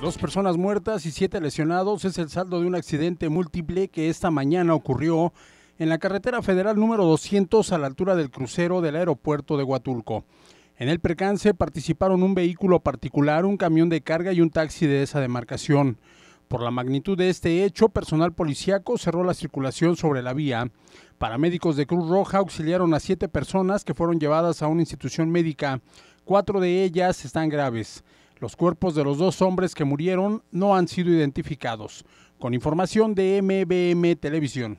Dos personas muertas y siete lesionados es el saldo de un accidente múltiple que esta mañana ocurrió en la carretera federal número 200 a la altura del crucero del aeropuerto de Huatulco. En el percance participaron un vehículo particular, un camión de carga y un taxi de esa demarcación. Por la magnitud de este hecho, personal policíaco cerró la circulación sobre la vía. Paramédicos de Cruz Roja auxiliaron a siete personas que fueron llevadas a una institución médica. Cuatro de ellas están graves. Los cuerpos de los dos hombres que murieron no han sido identificados. Con información de MBM Televisión.